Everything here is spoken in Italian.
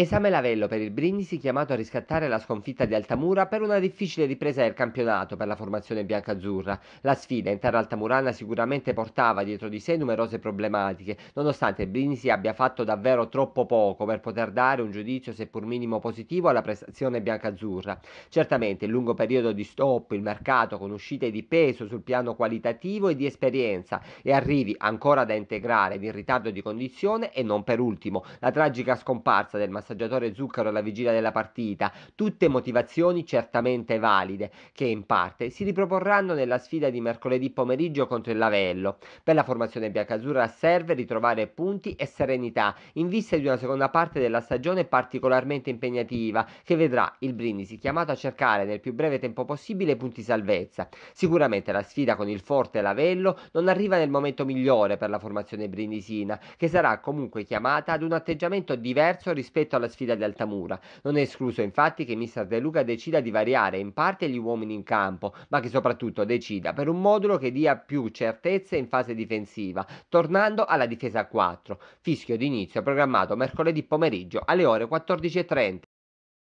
Esame Lavello per il Brindisi chiamato a riscattare la sconfitta di Altamura per una difficile ripresa del campionato per la formazione biancazzurra. La sfida in terra altamurana sicuramente portava dietro di sé numerose problematiche, nonostante il Brindisi abbia fatto davvero troppo poco per poter dare un giudizio seppur minimo positivo alla prestazione biancazzurra. Certamente il lungo periodo di stop, il mercato con uscite di peso sul piano qualitativo e di esperienza e arrivi ancora da integrare di ritardo di condizione e non per ultimo la tragica scomparsa del massacro assaggiatore zucchero alla vigilia della partita, tutte motivazioni certamente valide, che in parte si riproporranno nella sfida di mercoledì pomeriggio contro il Lavello. Per la formazione biancazzurra serve ritrovare punti e serenità in vista di una seconda parte della stagione particolarmente impegnativa che vedrà il Brindisi chiamato a cercare nel più breve tempo possibile punti salvezza. Sicuramente la sfida con il forte Lavello non arriva nel momento migliore per la formazione brindisina, che sarà comunque chiamata ad un atteggiamento diverso rispetto rispetto alla sfida di Altamura. Non è escluso infatti che Mr. De Luca decida di variare in parte gli uomini in campo, ma che soprattutto decida per un modulo che dia più certezze in fase difensiva, tornando alla difesa a 4. Fischio d'inizio programmato mercoledì pomeriggio alle ore 14.30.